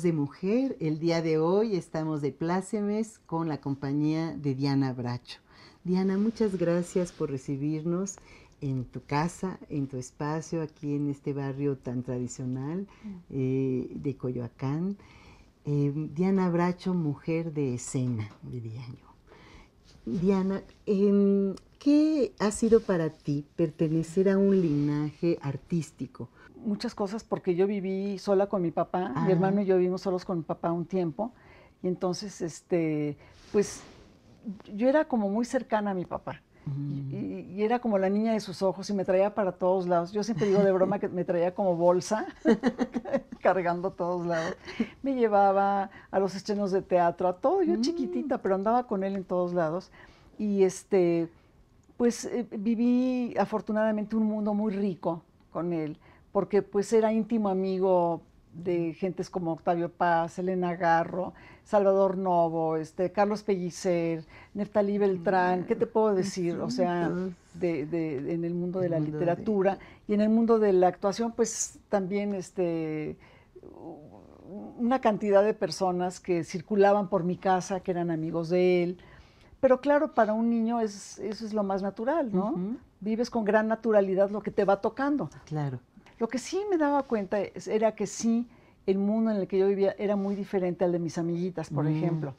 de Mujer. El día de hoy estamos de plácemes con la compañía de Diana Bracho. Diana, muchas gracias por recibirnos en tu casa, en tu espacio, aquí en este barrio tan tradicional mm. eh, de Coyoacán. Eh, Diana Bracho, mujer de escena, diría yo. Diana, em, ¿qué ha sido para ti pertenecer a un linaje artístico? muchas cosas porque yo viví sola con mi papá, mi ah. hermano y yo vivimos solos con mi papá un tiempo y entonces este pues yo era como muy cercana a mi papá. Y, era como la niña de sus ojos y me traía para todos lados. Yo siempre digo de broma que me traía como bolsa, cargando todos lados. Me llevaba a los estrenos de teatro, a todo. Yo mm. chiquitita, pero andaba con él en todos lados. Y este, pues eh, viví afortunadamente un mundo muy rico con él porque pues era íntimo amigo de gentes como Octavio Paz, Elena Garro, Salvador Novo, este, Carlos Pellicer, Neftalí Beltrán, ¿qué te puedo decir? O sea, de, de, en el mundo de la literatura y en el mundo de la actuación, pues también este, una cantidad de personas que circulaban por mi casa, que eran amigos de él. Pero claro, para un niño es, eso es lo más natural, ¿no? Vives con gran naturalidad lo que te va tocando. Claro. Lo que sí me daba cuenta era que sí, el mundo en el que yo vivía era muy diferente al de mis amiguitas, por mm. ejemplo.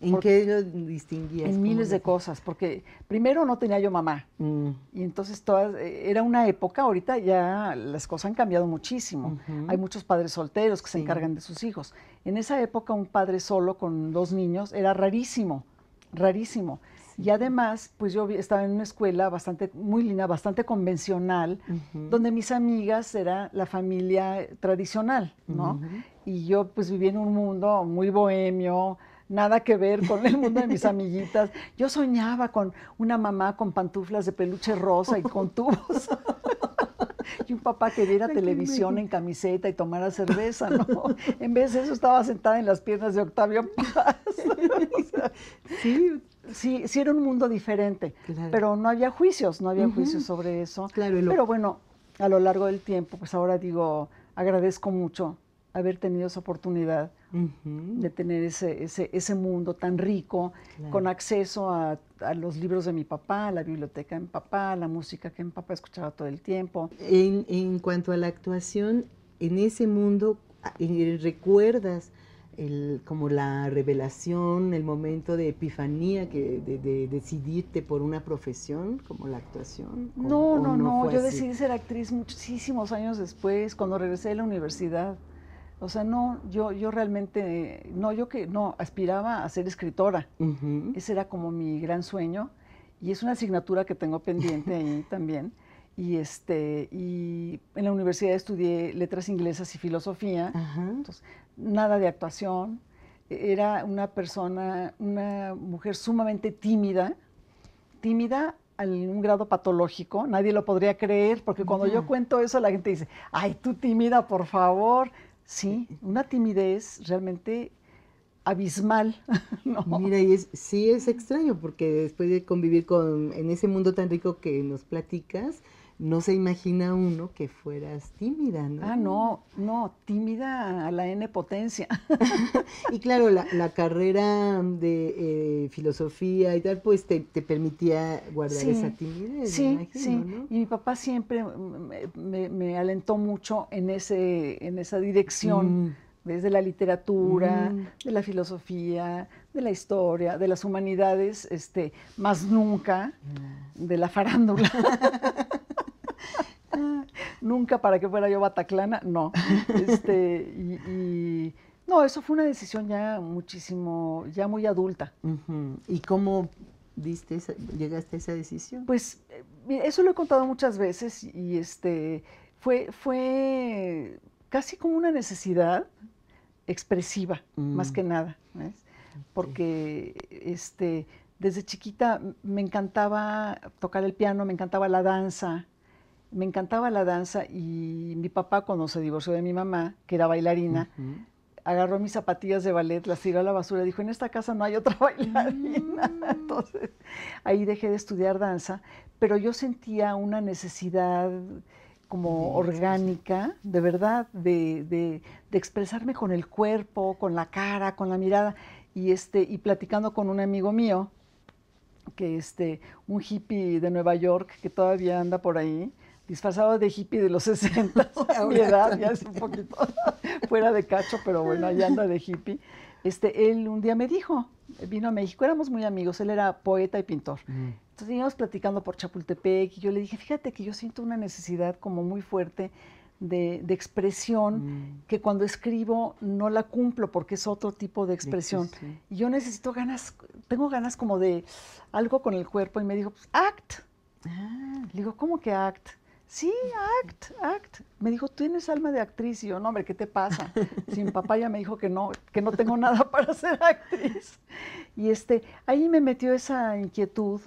¿En qué lo distinguías? En miles de cosas, porque primero no tenía yo mamá. Mm. Y entonces eh, era una época, ahorita ya las cosas han cambiado muchísimo. Hay muchos padres solteros que se encargan de sus hijos. En esa época un padre solo con dos niños era rarísimo, rarísimo. Y además, pues yo estaba en una escuela bastante, muy linda, bastante convencional, donde mis amigas era la familia tradicional, ¿no? Y yo pues vivía en un mundo muy bohemio, nada que ver con el mundo de mis amiguitas. Yo soñaba con una mamá con pantuflas de peluche rosa y con tubos. y un papá que viera televisión en camiseta y tomara cerveza, ¿no? en vez de eso estaba sentada en las piernas de Octavio Paz. sí, sí, sí era un mundo diferente, pero no había juicios, no había juicios sobre eso. Pero bueno, a lo largo del tiempo, pues ahora digo, agradezco mucho haber tenido esa oportunidad de tener ese, ese, mundo tan rico, con acceso a, los libros de mi papá, la biblioteca de mi papá, la música que mi papá escuchaba todo el tiempo. En, en cuanto a la actuación, en ese mundo, ¿recuerdas como la revelación, el momento de epifanía que de, decidirte por una profesión como la actuación? no, no, no, yo decidí ser actriz muchísimos años después, cuando regresé de la universidad. O sea, no, yo, yo realmente, no, yo que no, aspiraba a ser escritora. Ese era como mi gran sueño y es una asignatura que tengo pendiente ahí también. Y, este, y en la universidad estudié letras inglesas y filosofía. Entonces, nada de actuación, era una persona, una mujer sumamente tímida, tímida en un grado patológico, nadie lo podría creer, porque cuando yo cuento eso la gente dice, ay, tú tímida, por favor. Sí, una timidez realmente abismal. Mira, y es, sí es extraño, porque después de convivir con, en ese mundo tan rico que nos platicas, no se imagina uno que fueras tímida, ¿no? Ah, no, no, tímida a la N potencia. y claro, la, carrera de eh, filosofía y tal, pues te, permitía guardar esa timidez. Sí, sí. Y mi papá siempre me, alentó mucho en, ese, en esa dirección. Mm. Desde la literatura, mm. de la filosofía, de la historia, de las humanidades, este, más nunca, de la farándula. Nunca para que fuera yo Bataclana, no. Este, y, no, eso fue una decisión ya muchísimo, ya muy adulta. ¿Y cómo diste llegaste a esa decisión? Pues eh, eso lo he contado muchas veces y este fue, fue casi como una necesidad expresiva, mm. más que nada. porque este, desde chiquita me encantaba tocar el piano, me encantaba la danza, me encantaba la danza y mi papá cuando se divorció de mi mamá, que era bailarina, agarró mis zapatillas de ballet, las tiró a la basura y dijo, en esta casa no hay otra bailarina. Mm. Entonces ahí dejé de estudiar danza, pero yo sentía una necesidad como orgánica, de verdad, de, de expresarme con el cuerpo, con la cara, con la mirada. Y, este, y platicando con un amigo mío, que este, un hippie de Nueva York que todavía anda por ahí, disfrazado de hippie de los 60, mi edad ya es un poquito fuera de cacho, pero bueno, ya anda de hippie. Este, él un día me dijo, vino a México, éramos muy amigos, él era poeta y pintor. Mm. Entonces íbamos platicando por Chapultepec y yo le dije, fíjate que yo siento una necesidad como muy fuerte de, expresión mm. que cuando escribo no la cumplo porque es otro tipo de expresión. Y yo necesito ganas, tengo ganas como de algo con el cuerpo y me dijo, pues, act. Ah. Le digo, ¿cómo que act? sí, act, act. Me dijo, tú ¿tienes alma de actriz? Y yo, no, hombre, ¿qué te pasa? Sin mi papá ya me dijo que no, que no tengo nada para ser actriz. Y este, ahí me metió esa inquietud,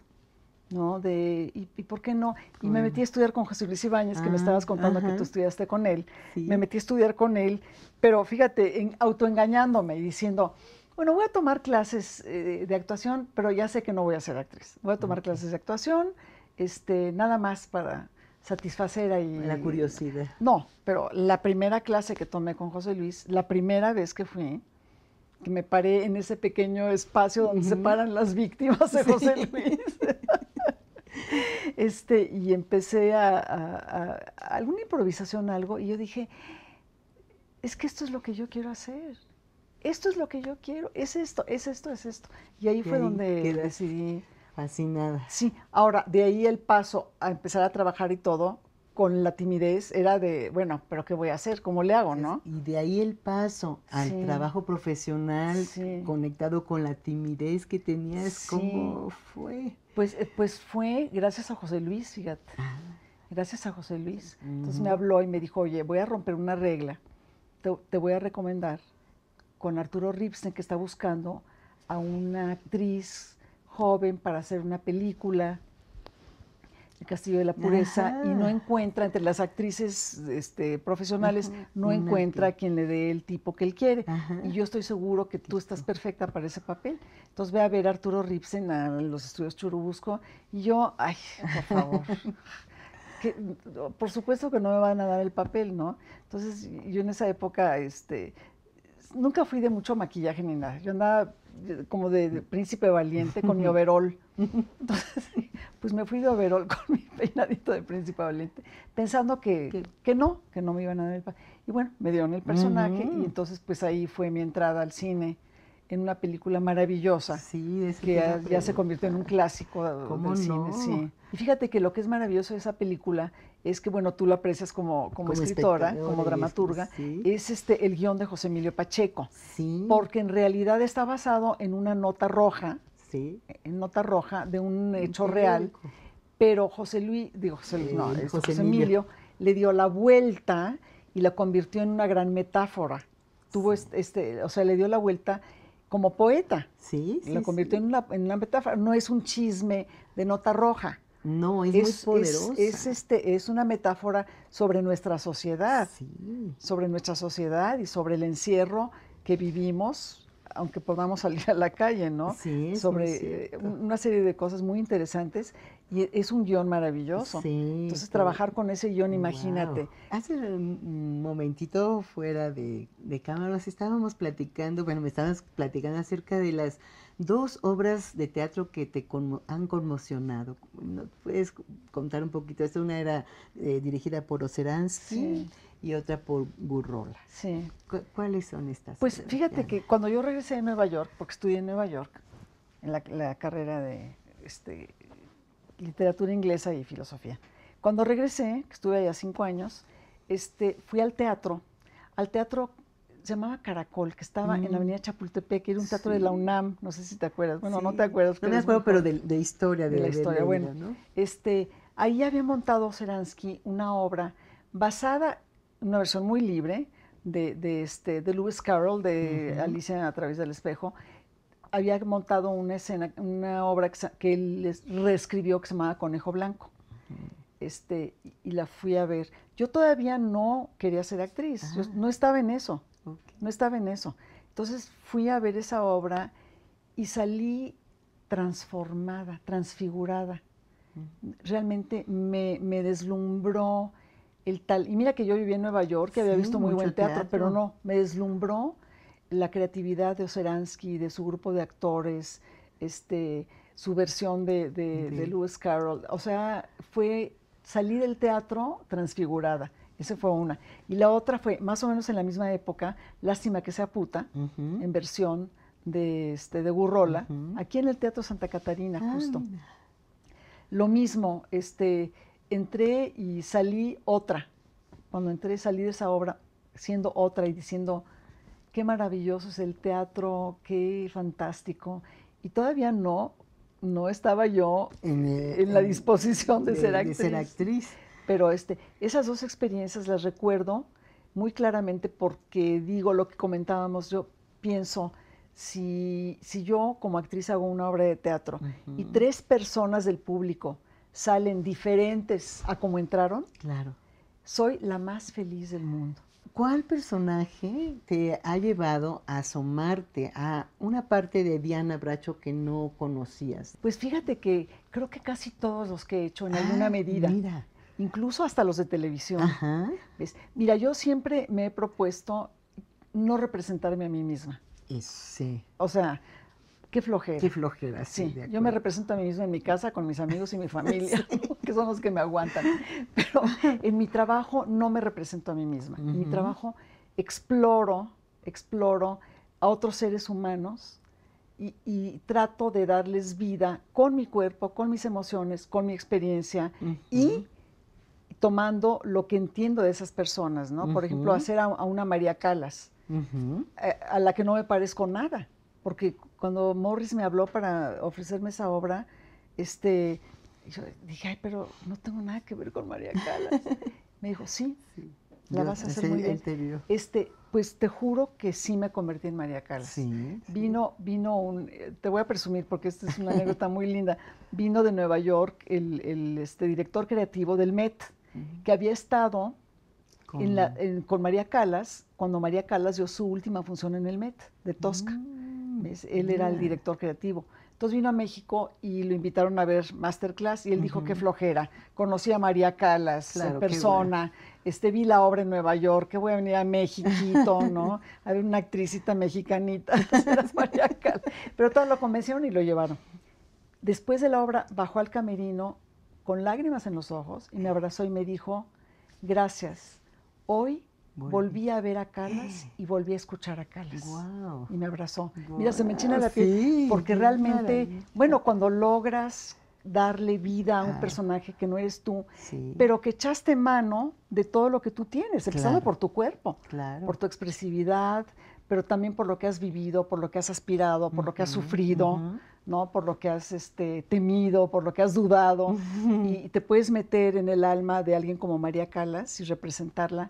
¿no? De, ¿y, por qué no? Y me metí a estudiar con José Luis Ibáñez, que me estabas ah, contando que tú estudiaste con él. Me metí a estudiar con él, pero fíjate, autoengañándome y diciendo, bueno, voy a tomar clases eh, de actuación, pero ya sé que no voy a ser actriz. Voy a tomar clases de actuación, este, nada más para satisfacer ahí. La curiosidad. No, pero la primera clase que tomé con José Luis, la primera vez que fui, que me paré en ese pequeño espacio donde se paran las víctimas de José Luis. este, y empecé a, alguna improvisación, algo, y yo dije, es que esto es lo que yo quiero hacer. Esto es lo que yo quiero, es esto, es esto, es esto. Y ahí fue donde decidí Fascinada. Sí, ahora de ahí el paso a empezar a trabajar y todo con la timidez era de, bueno, pero ¿qué voy a hacer? ¿Cómo le hago, no? Y de ahí el paso al trabajo profesional conectado con la timidez que tenías, ¿cómo fue? Pues, eh, pues fue gracias a José Luis, fíjate. Ah. Gracias a José Luis. Entonces me habló y me dijo, oye, voy a romper una regla. Te, voy a recomendar con Arturo Ripstein, que está buscando a una actriz joven para hacer una película, El Castillo de la Pureza, y no encuentra, entre las actrices este, profesionales, no encuentra a quien le dé el tipo que él quiere. Y yo estoy seguro que tú estás perfecta para ese papel. Entonces ve a ver a Arturo Ripsen a los estudios Churubusco y yo, ay, por favor. por supuesto que no me van a dar el papel, ¿no? Entonces, yo en esa época, este, nunca fui de mucho maquillaje ni nada. Yo andaba como de, príncipe valiente con mi overol. Entonces, pues me fui de overol con mi peinadito de príncipe valiente, pensando que, que no, que no me iban a dar el... Y bueno, me dieron el personaje y entonces pues ahí fue mi entrada al cine en una película maravillosa que ya, se convirtió en un clásico del cine. Y fíjate que lo que es maravilloso de esa película es que, bueno, tú la aprecias como, escritora, como dramaturga, es este el guión de José Emilio Pacheco, porque en realidad está basado en una nota roja, en nota roja de un hecho real, pero José Luis, digo José, Luis, no, José, Emilio le dio la vuelta y la convirtió en una gran metáfora. Tuvo este, este o sea, le dio la vuelta como poeta. Sí, Lo convirtió En, una, metáfora. No es un chisme de nota roja. No, es, muy Es, este, es una metáfora sobre nuestra sociedad. Sobre nuestra sociedad y sobre el encierro que vivimos aunque podamos salir a la calle, ¿no? Sí, sobre eh, una serie de cosas muy interesantes y e, es un guión maravilloso. Sí, Entonces trabajar con ese guión, imagínate. Hace un momentito fuera de, de cámaras estábamos platicando, bueno, me estabas platicando acerca de las dos obras de teatro que te han conmocionado. ¿Puedes contar un poquito? Esta una era eh, dirigida por Oceransky. Sí y otra por Burrola. Sí. ¿Cuáles son estas? Pues fíjate que cuando yo regresé de Nueva York, porque estudié en Nueva York, en la, carrera de este, literatura inglesa y filosofía, cuando regresé, que estuve allá cinco años, este, fui al teatro, al teatro se llamaba Caracol, que estaba en la mm. avenida Chapultepec, que era un teatro de la UNAM, no sé si te acuerdas, bueno, no te acuerdas. No me acuerdo, pero de, historia. De, la historia, bueno. Este, ahí había montado Seransky una obra basada una versión muy libre de, este, de Lewis Carroll, de Alicia a través del espejo, había montado una escena, una obra que, él reescribió que se llamaba Conejo Blanco. Este, y la fui a ver. Yo todavía no quería ser actriz, ah. no estaba en eso, no estaba en eso. Entonces fui a ver esa obra y salí transformada, transfigurada. Realmente me, me deslumbró el tal, y mira que yo vivía en Nueva York, que había visto muy buen teatro, pero no, me deslumbró la creatividad de Oseransky, de su grupo de actores, este, su versión de, de, Lewis Carroll. O sea, fue salir del teatro transfigurada. Esa fue una. Y la otra fue, más o menos en la misma época, Lástima que sea puta, en versión de, este, de Burrola, aquí en el Teatro Santa Catarina, justo. Ah, lo mismo, este, entré y salí otra. Cuando entré salí de esa obra siendo otra y diciendo, qué maravilloso es el teatro, qué fantástico. Y todavía no, no estaba yo en, eh, la disposición de, ser actriz. ser actriz. Pero este, esas dos experiencias las recuerdo muy claramente porque digo lo que comentábamos, yo pienso, si, yo como actriz hago una obra de teatro y tres personas del público salen diferentes a como entraron, claro. soy la más feliz del mundo. ¿Cuál personaje te ha llevado a asomarte a una parte de Diana Bracho que no conocías? Pues fíjate que creo que casi todos los que he hecho en alguna ah, medida. Mira. Incluso hasta los de televisión. Mira, yo siempre me he propuesto no representarme a mí misma. Sí. O sea, Qué flojera. Qué flojera, sí. yo me represento a mí misma en mi casa con mis amigos y mi familia, que son los que me aguantan. Pero en mi trabajo no me represento a mí misma. En mi trabajo exploro, exploro a otros seres humanos y, trato de darles vida con mi cuerpo, con mis emociones, con mi experiencia y tomando lo que entiendo de esas personas, ¿no? Por ejemplo, hacer a, una María Calas, a, eh, a la que no me parezco nada porque cuando Morris me habló para ofrecerme esa obra, este, yo dije, ay, pero no tengo nada que ver con María Calas. me dijo, sí, la vas a hacer muy bien. Este, pues te juro que sí me convertí en María Calas. vino, vino un, te voy a presumir porque esta es una anécdota muy linda. Vino de Nueva York el, el este, director creativo del MET, que había estado con... María Calas cuando María Calas dio su última función en el MET de Tosca. Mm. Él era el director creativo. Entonces vino a México y lo invitaron a ver masterclass y él dijo que flojera. Conocí a María Calas, la persona, este, vi la obra en Nueva York, que voy a venir a México, ¿no? A ver una actricita mexicanita, Pero todos lo convencieron y lo llevaron. Después de la obra bajó al camerino con lágrimas en los ojos y me abrazó y me dijo, gracias, hoy Volví a ver a Calas y volví a escuchar a Calas. Y me abrazó. Mira, se me enchina la piel porque realmente, bueno, cuando logras darle vida a un ah. personaje que no eres tú, pero que echaste mano de todo lo que tú tienes, empezando por tu cuerpo, por tu expresividad, pero también por lo que has vivido, por lo que has aspirado, por lo que has sufrido, ¿no? Por lo que has este, temido, por lo que has dudado. y, y, te puedes meter en el alma de alguien como María Calas y representarla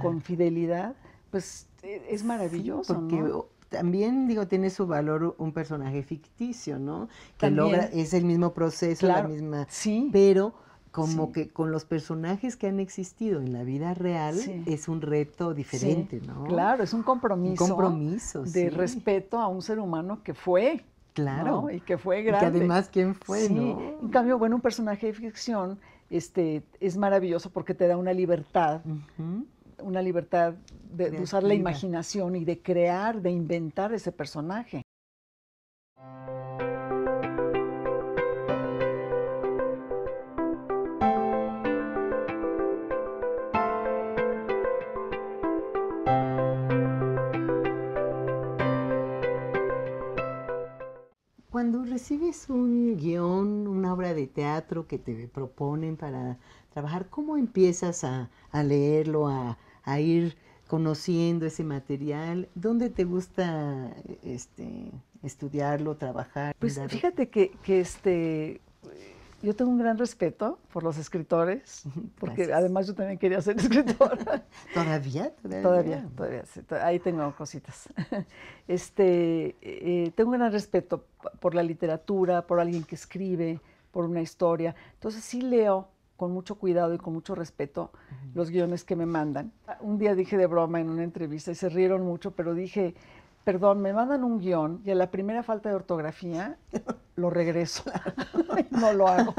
con fidelidad, pues e, es maravilloso. Sí, porque también, digo, tiene su valor un personaje ficticio, ¿no? Que logra, es el mismo proceso, la misma. Sí. Pero como que con los personajes que han existido en la vida real es un reto diferente, ¿no? Claro, es un compromiso. Un compromiso. De respeto a un ser humano que fue. Claro. Y que fue grande. Y que además, ¿quién fue? ¿no? En cambio, bueno, un personaje de ficción este, es maravilloso porque te da una libertad una libertad de, usar la imaginación y de crear, de inventar ese personaje. Cuando recibes un guión, una obra de teatro que te proponen para trabajar, ¿cómo empiezas a, a leerlo, a, a ir conociendo ese material? ¿Dónde te gusta este, estudiarlo, trabajar? Pues fíjate que, este, yo tengo un gran respeto por los escritores, porque además yo también quería ser escritora. ¿Todavía? ¿Todavía? Todavía, ahí tengo cositas. Este, eh, tengo un gran respeto por la literatura, por alguien que escribe, por una historia. Entonces sí leo con mucho cuidado y con mucho respeto los guiones que me mandan. Un día dije de broma en una entrevista y se rieron mucho, pero dije, perdón, me mandan un guión y a la primera falta de ortografía lo regreso. no lo hago.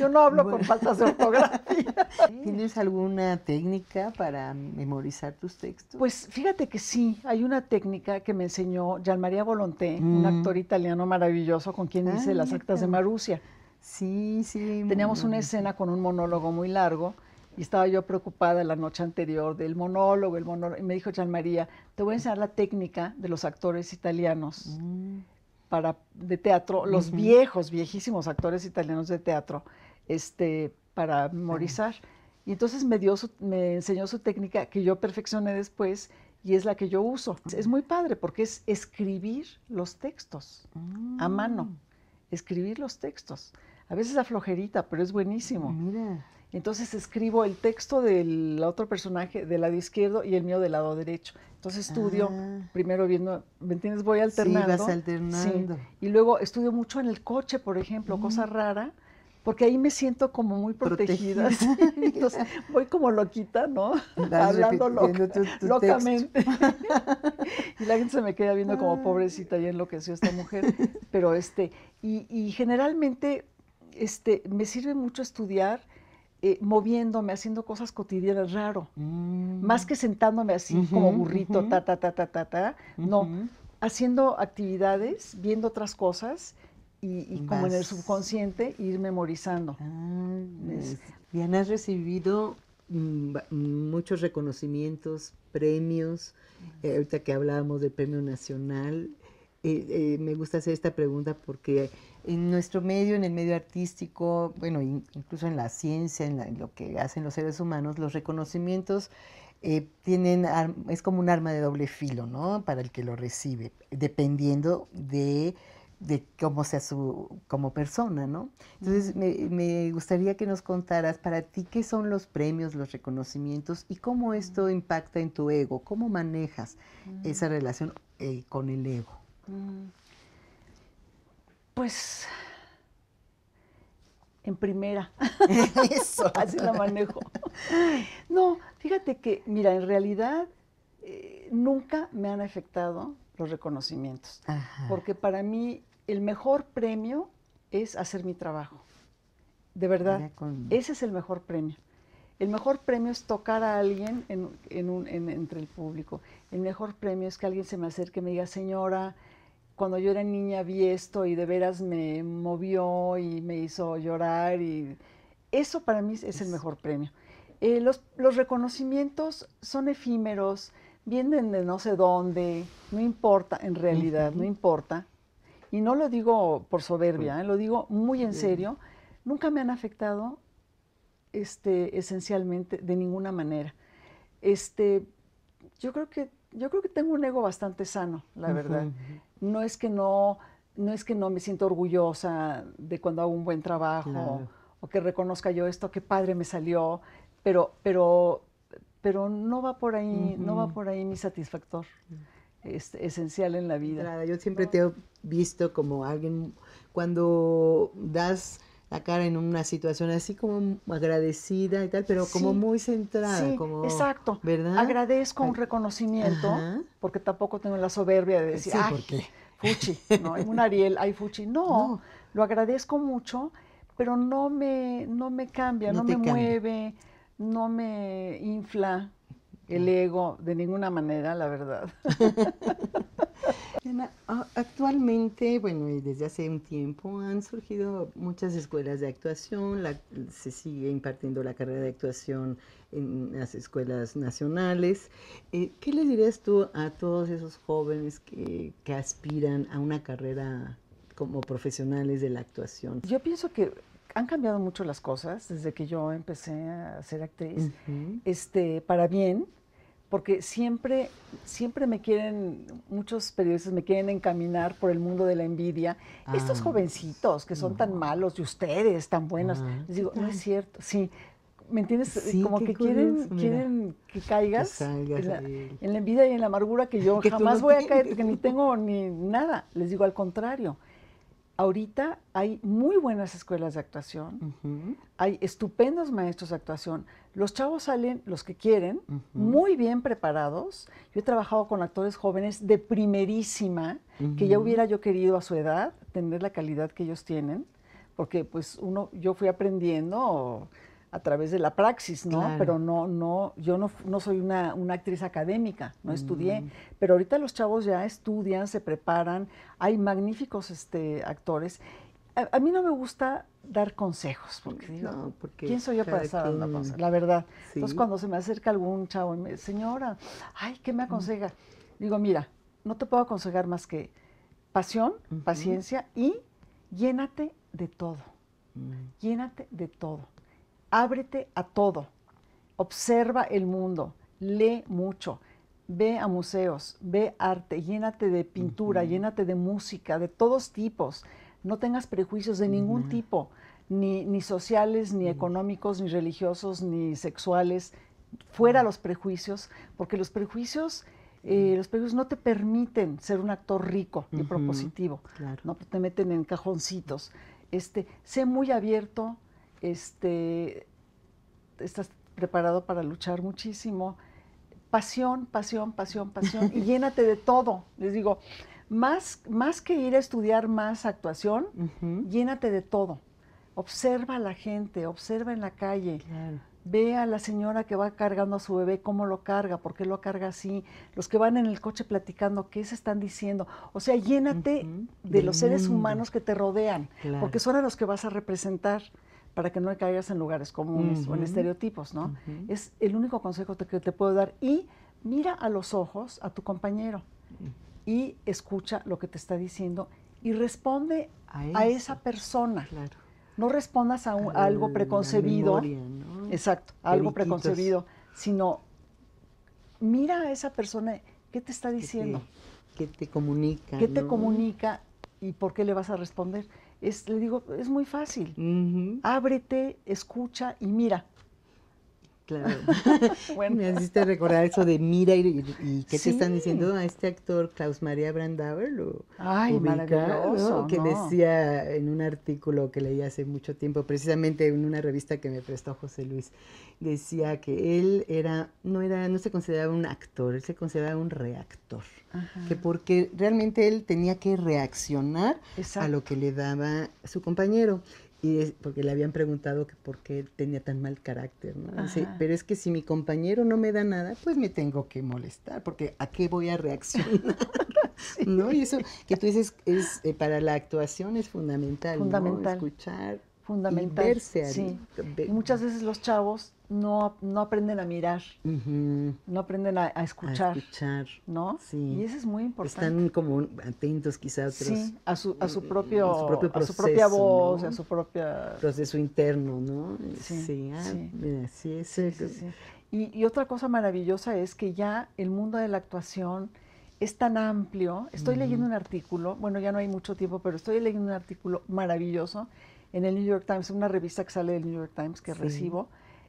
Yo no hablo con faltas de ortografía. ¿Tienes alguna técnica para memorizar tus textos? Pues fíjate que sí, hay una técnica que me enseñó Gian María Volonté, un mm. actor italiano maravilloso con quien hice ah, las actas de Marusia. Sí, sí. Teníamos una escena con un monólogo muy largo y estaba yo preocupada la noche anterior del monólogo, el monólogo, y me dijo Jean María, te voy a enseñar la técnica de los actores italianos mm. para, de teatro, los viejos, viejísimos actores italianos de teatro, este, para memorizar. Y entonces me, enseñó su técnica que yo perfeccioné después y es la que yo uso. Es muy padre porque es escribir los textos a mano, mm. escribir los textos. A veces da flojerita, pero es buenísimo. Ah, entonces escribo el texto del otro personaje del lado izquierdo y el mío del lado derecho. Entonces estudio ah. primero viendo, ¿me entiendes? Voy alternando. Sí, vas alternando. Y luego estudio mucho en el coche, por ejemplo, mm. cosa rara, porque ahí me siento como muy protegida. Entonces voy como loquita, ¿no? Hablando locamente. y la gente se me queda viendo como ah. pobrecita, y enloqueció esta mujer. Pero este, y generalmente este, me sirve mucho estudiar eh, moviéndome, haciendo cosas cotidianas, raro. Mm. Más que sentándome así como burrito, ta, ta, ta, ta, ta, ta. No, haciendo actividades, viendo otras cosas y, como en el subconsciente ir memorizando. Ah, pues, bien, has recibido mm, muchos reconocimientos, premios, eh, ahorita que hablábamos del premio nacional, eh, me gusta hacer esta pregunta porque en nuestro medio, en el medio artístico, bueno, incluso en la ciencia, en, lo que hacen los seres humanos, los reconocimientos eh, tienen, es como un arma de doble filo, ¿no? Para el que lo recibe, dependiendo de, de cómo sea su, como persona, ¿no? Entonces, me, me, gustaría que nos contaras para ti qué son los premios, los reconocimientos y cómo esto impacta en tu ego, cómo manejas esa relación eh, con el ego. Mm. Pues en primera. Así la manejo. No, fíjate que, mira, en realidad eh, nunca me han afectado los reconocimientos. Porque para mí el mejor premio es hacer mi trabajo. De verdad, ese es el mejor premio. El mejor premio es tocar a alguien entre el público. El mejor premio es que alguien se me acerque y me diga, señora, cuando yo era niña vi esto y de veras me movió y me hizo llorar y eso para mí es el mejor premio. Eh, los, reconocimientos son efímeros, vienen de no sé dónde, no importa, en realidad, no importa. Y no lo digo por soberbia, eh, lo digo muy en serio. Nunca me han afectado este, esencialmente de ninguna manera. Este, yo creo que yo creo que tengo un ego bastante sano, la verdad no es que no, no es que no me siento orgullosa de cuando hago un buen trabajo o que reconozca yo esto, qué padre me salió, pero, pero, pero no va por ahí, no va por ahí mi satisfactor. Mm. Es esencial en la vida. Yo siempre te he visto como alguien, cuando das la cara en una situación así como agradecida y tal, pero como muy centrada. como, exacto. ¿verdad? Agradezco un reconocimiento, porque tampoco tengo la soberbia de decir, sí, ay, Fuchi, no, un Ariel, hay Fuchi. No, lo agradezco mucho, pero no me, no me cambia, no, me mueve, no me infla el ego de ninguna manera, la verdad. Actualmente, bueno, y desde hace un tiempo han surgido muchas escuelas de actuación, se sigue impartiendo la carrera de actuación en las escuelas nacionales. Eh, ¿Qué le dirías tú a todos esos jóvenes que, aspiran a una carrera como profesionales de la actuación? Yo pienso que han cambiado mucho las cosas desde que yo empecé a ser actriz, este, para bien, porque siempre, siempre me quieren, muchos periodistas me quieren encaminar por el mundo de la envidia. Ah, Estos jovencitos que son tan malos y ustedes tan buenos, ah, les digo, no es cierto, sí. ¿Me entiendes? Como que quieren, quieren que caigas, en, la, envidia y en la amargura que yo jamás voy a caer, que ni tengo ni nada. Les digo al contrario ahorita hay muy buenas escuelas de actuación, hay estupendos maestros de actuación. Los chavos salen, los que quieren, muy bien preparados. Yo he trabajado con actores jóvenes de primerísima, que ya hubiera yo querido a su edad tener la calidad que ellos tienen, porque pues uno, yo fui aprendiendo a través de la praxis, ¿no? Pero no, no, yo no, soy una, actriz académica, no mm. estudié, pero ahorita los chavos ya estudian, se preparan, hay magníficos este, actores. A, mí no me gusta dar consejos, porque porque ¿quién soy yo para estar dando La verdad. Entonces cuando se me acerca algún chavo y me dice, señora, ay, ¿qué me aconseja? Digo, mira, no te puedo aconsejar más que pasión, paciencia y llénate de todo. Mm. Llénate de todo ábrete a todo, observa el mundo, lee mucho, ve a museos, ve arte, llénate de pintura, llénate de música, de todos tipos, no tengas prejuicios de ningún tipo, ni, sociales, ni económicos, ni religiosos, ni sexuales, fuera los prejuicios, porque los prejuicios... Eh, los prejuicios no te permiten ser un actor rico y propositivo, no te meten en cajoncitos. Este, sé muy abierto, este, estás preparado para luchar muchísimo. Pasión, pasión, pasión, pasión, y llénate de todo. Les digo, más, más que ir a estudiar más actuación, llénate de todo. Observa a la gente, observa en la calle. Ve a la señora que va cargando a su bebé, cómo lo carga, por qué lo carga así. Los que van en el coche platicando, qué se están diciendo. O sea, llénate de los seres humanos que te rodean, porque son a los que vas a representar para que no caigas en lugares comunes o en estereotipos, ¿no? Es el único consejo que te puedo dar. Y mira a los ojos a tu compañero y escucha lo que te está diciendo y responde a, esa persona. Claro. No respondas a, algo preconcebido. Exacto, algo preconcebido, sino mira a esa persona, ¿qué te está diciendo? ¿Qué te, comunica? ¿Qué te comunica y por qué le vas a responder? es, le digo, es muy fácil. Ábrete, escucha y mira. Claro. Me hiciste recordar eso de mira y, y qué te están diciendo a este actor Klaus María Brandauer, lo que decía en un artículo que leí hace mucho tiempo, precisamente en una revista que me prestó José Luis, decía que él era no era no se consideraba un actor, él se consideraba un reactor, que porque realmente él tenía que reaccionar a lo que le daba su compañero y porque le habían preguntado que por qué tenía tan mal carácter, ¿no? pero es que si mi compañero no me da nada, pues me tengo que molestar, porque ¿a qué voy a reaccionar? ¿No? Y eso que tú dices es eh, para la actuación es fundamental, escuchar fundamental. muchas veces los chavos no, aprenden a mirar, no aprenden a, escuchar. ¿No? Sí. Y eso es muy importante. Están como atentos quizás a, su, a, su mm, propio, su proceso, a su propia voz, a su propia... Proceso interno, ¿no? Sí, sí. Ah, sí, Y, otra cosa maravillosa es que ya el mundo de la actuación es tan amplio. Estoy leyendo un artículo, bueno, ya no hay mucho tiempo, pero estoy leyendo un artículo maravilloso en el New York Times, una revista que sale del New York Times que recibo,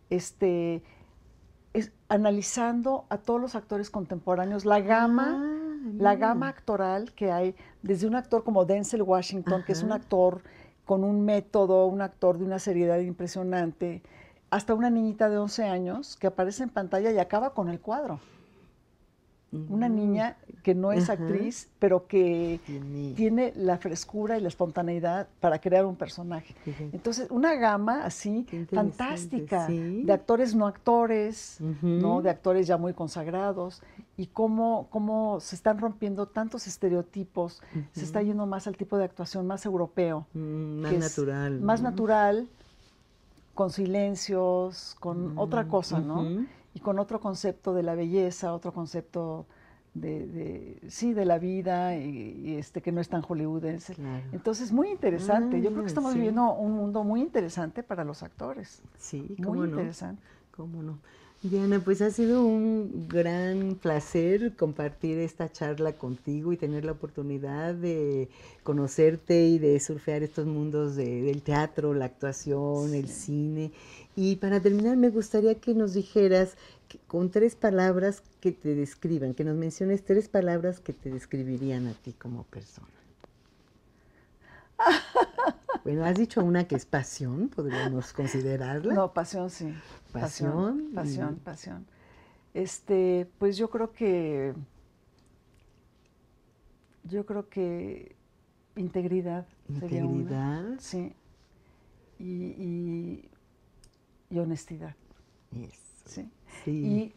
este, es, analizando a todos los actores contemporáneos, la gama, ah, la gama actoral que hay, desde un actor como Denzel Washington, que es un actor con un método, un actor de una seriedad impresionante, hasta una niñita de 11 años que aparece en pantalla y acaba con el cuadro una mm. niña que no es actriz, pero que tiene. la frescura y la espontaneidad para crear un personaje. Entonces, una gama así fantástica de actores no actores, ¿no? De actores ya muy consagrados y cómo, cómo se están rompiendo tantos estereotipos, se está yendo más al tipo de actuación más europeo, mm, más natural. Más natural, con silencios, con otra mm, cosa, ¿no? y con otro concepto de la belleza, otro concepto de, sí, de la vida, este que no es tan hollywoodense. Entonces, muy interesante. Yo creo que mm, estamos viviendo un mundo muy interesante para los actores. Sí, muy interesante. cómo no. Diana, pues ha sido un gran placer compartir esta charla contigo y tener la oportunidad de conocerte y de surfear estos mundos del teatro, la actuación, el cine. Y para terminar, me gustaría que nos dijeras con tres palabras que te describan, que nos menciones tres palabras que te describirían a ti como persona. Bueno, has dicho una que es pasión, podríamos considerarla. No, pasión sí. Pasión. Pasión, pasión. Este, pues yo creo que. Yo creo que integridad. Integridad. sí. Y, y, honestidad. Sí. sí. Y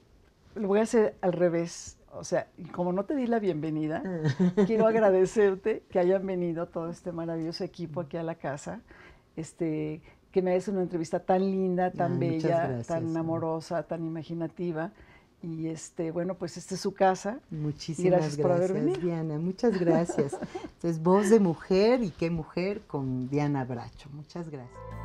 lo voy a hacer al revés o sea, como no te di la bienvenida, quiero agradecerte que hayan venido todo este maravilloso equipo aquí a la casa, este, que me des una entrevista tan linda, tan bella, tan amorosa, tan imaginativa. Y este, bueno, pues esta es su casa. Muchísimas gracias, por Diana, muchas gracias. Entonces, voz de mujer y qué mujer con Diana Bracho. Muchas gracias.